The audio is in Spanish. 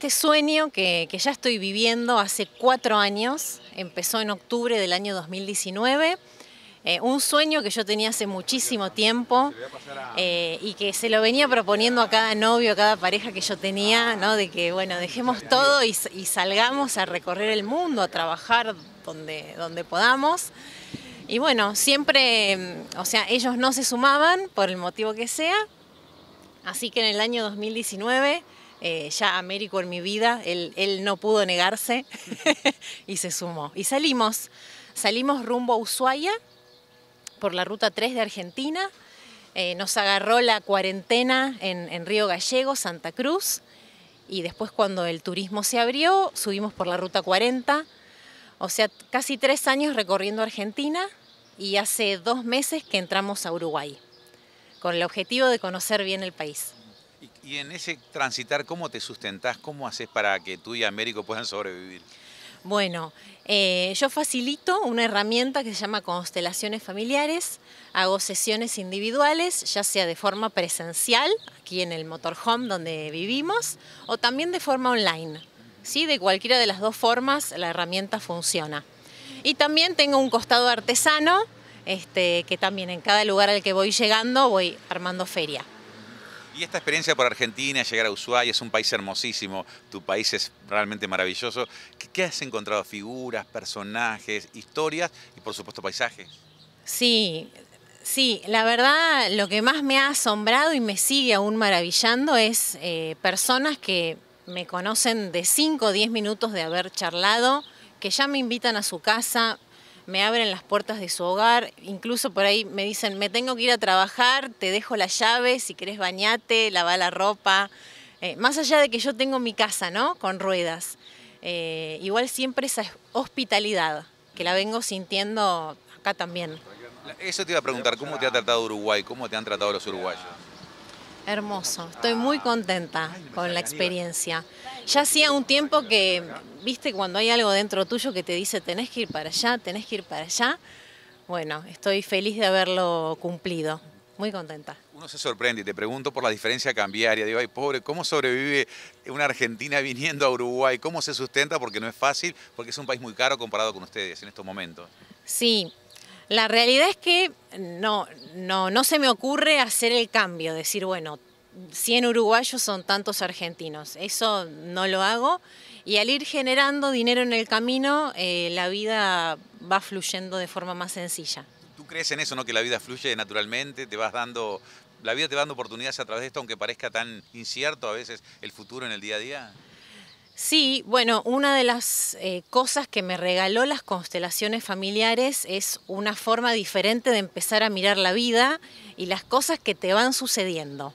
Este sueño que, que, ya estoy viviendo hace cuatro años, empezó en octubre del año 2019, eh, un sueño que yo tenía hace muchísimo tiempo eh, y que se lo venía proponiendo a cada novio, a cada pareja que yo tenía, de que bueno, dejemos todo y, y salgamos a recorrer el mundo, a trabajar donde, donde podamos. Y bueno, siempre, mm, o sea, ellos no se sumaban por el motivo que sea, así que en el año 2019 eh, ya Américo en mi vida, él, no pudo negarse y se sumó. Y salimos, salimos rumbo a Ushuaia por la ruta 3 de Argentina, eh, nos agarró la cuarentena en, en Río Gallego, Santa Cruz, y después cuando el turismo se abrió, subimos por la ruta 40, o sea, casi tres años recorriendo Argentina y hace dos meses que entramos a Uruguay, con el objetivo de conocer bien el país. Y, en ese transitar, ¿cómo te sustentás? ¿Cómo haces para que tú y Américo puedan sobrevivir? Bueno, eh, yo facilito una herramienta que se llama constelaciones familiares, hago sesiones individuales, ya sea de forma presencial, aquí en el motorhome donde vivimos, o también de forma online. ¿sí? De cualquiera de las dos formas la herramienta funciona. Y también tengo un costado artesano, este, que también en cada lugar al que voy llegando voy armando feria. Y esta experiencia por Argentina, llegar a Ushuaia, es un país hermosísimo, tu país es realmente maravilloso. ¿Qué, has encontrado? Figuras, personajes, historias y por supuesto paisajes. Sí, sí, la verdad lo que más me ha asombrado y me sigue aún maravillando es eh, personas que me conocen de 5 o 10 minutos de haber charlado, que ya me invitan a su casa, me abren las puertas de su hogar, incluso por ahí me dicen, me tengo que ir a trabajar, te dejo la llave, si querés bañate, lava la ropa. Eh, más allá de que yo tengo mi casa, ¿no? Con ruedas. Eh, igual siempre esa hospitalidad, que la vengo sintiendo acá también. Eso te iba a preguntar, ¿cómo te ha tratado Uruguay? ¿Cómo te han tratado los uruguayos? Hermoso, estoy muy contenta con la experiencia. Ya hacía un tiempo que, viste, cuando hay algo dentro tuyo que te dice tenés que ir para allá, tenés que ir para allá. Bueno, estoy feliz de haberlo cumplido. Muy contenta. Uno se sorprende y te pregunto por la diferencia cambiaria. Digo, ay, pobre, ¿cómo sobrevive una Argentina viniendo a Uruguay? ¿Cómo se sustenta? Porque no es fácil, porque es un país muy caro comparado con ustedes en estos momentos. Sí, la realidad es que no, no, no se me ocurre hacer el cambio, decir, bueno, 100 uruguayos son tantos argentinos. Eso no lo hago. Y al ir generando dinero en el camino, eh, la vida va fluyendo de forma más sencilla. ¿Tú crees en eso, no? Que la vida fluye naturalmente, te vas dando, la vida te va dando oportunidades a través de esto, aunque parezca tan incierto a veces el futuro en el día a día. Sí, bueno, una de las eh, cosas que me regaló las constelaciones familiares es una forma diferente de empezar a mirar la vida y las cosas que te van sucediendo.